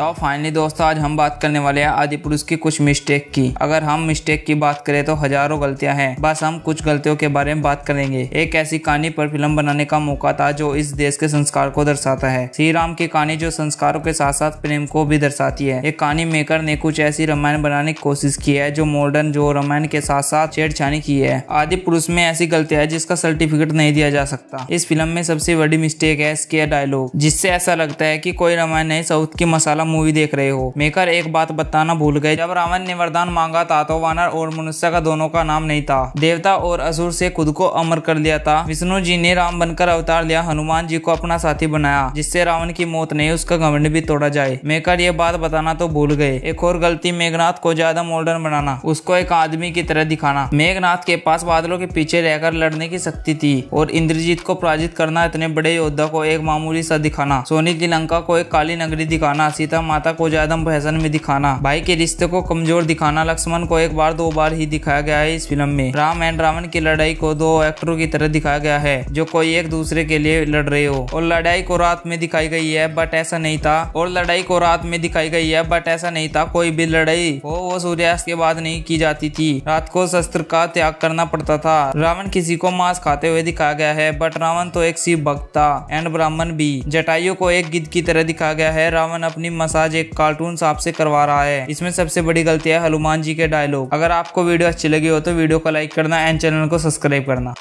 तो फाइनली दोस्तों आज हम बात करने वाले हैं आदि पुरुष की कुछ मिस्टेक की अगर हम मिस्टेक की बात करें तो हजारों गलतियां हैं बस हम कुछ गलतियों के बारे में बात करेंगे एक ऐसी कहानी पर फिल्म बनाने का मौका था जो इस देश के संस्कार को दर्शाता है श्री राम की कहानी जो संस्कारों के साथ साथ प्रेम को भी दर्शाती है एक कहानी मेकर ने कुछ ऐसी रामायण बनाने की कोशिश की है जो मॉडर्न जो रामायण के साथ साथ छेड़छाड़ी की है आदि पुरुष में ऐसी गलतियां है जिसका सर्टिफिकेट नहीं दिया जा सकता इस फिल्म में सबसे बड़ी मिस्टेक है इसके डायलॉग जिससे ऐसा लगता है की कोई रामायण नहीं साउथ की मसाला मूवी देख रहे हो मेकर एक बात बताना भूल गए जब रावण ने वरदान मांगा था तो वानर और मनुष्य का दोनों का नाम नहीं था देवता और असुर से खुद को अमर कर लिया था विष्णु जी ने राम बनकर अवतार लिया हनुमान जी को अपना साथी बनाया जिससे रावण की मौत नहीं उसका घमंड भी तोड़ा जाए मेकर ये बात बताना तो भूल गए एक और गलती मेघनाथ को ज्यादा मॉडर्न बनाना उसको एक आदमी की तरह दिखाना मेघनाथ के पास बादलों के पीछे रहकर लड़ने की शक्ति थी और इंद्रजीत को पराजित करना इतने बड़े योद्धा को एक मामूली सा दिखाना सोनी की लंका को एक काली नगरी दिखाना सीता सीता माता को ज्यादा फैशन में दिखाना भाई के रिश्ते को कमजोर दिखाना लक्ष्मण को एक बार दो बार ही दिखाया गया है इस फिल्म में राम एंड रावण की लड़ाई को दो एक्टरों की तरह दिखाया गया है जो कोई एक दूसरे के लिए लड़ रहे हो और लड़ाई को रात में दिखाई गई है बट ऐसा नहीं था और लड़ाई को रात में दिखाई गई है बट ऐसा नहीं था कोई भी लड़ाई हो वो सूर्यास्त के बाद नहीं की जाती थी रात को शस्त्र का त्याग करना पड़ता था रावण किसी को मांस खाते हुए दिखाया गया है बट रावण तो एक शिव भक्त था एंड ब्राह्मण भी जटायु को एक गिद्ध की तरह दिखाया गया है रावण अपनी मसाज एक कार्टून सांप से करवा रहा है इसमें सबसे बड़ी गलती है हनुमान जी के डायलॉग अगर आपको वीडियो अच्छी लगी हो तो वीडियो को लाइक करना एंड चैनल को सब्सक्राइब करना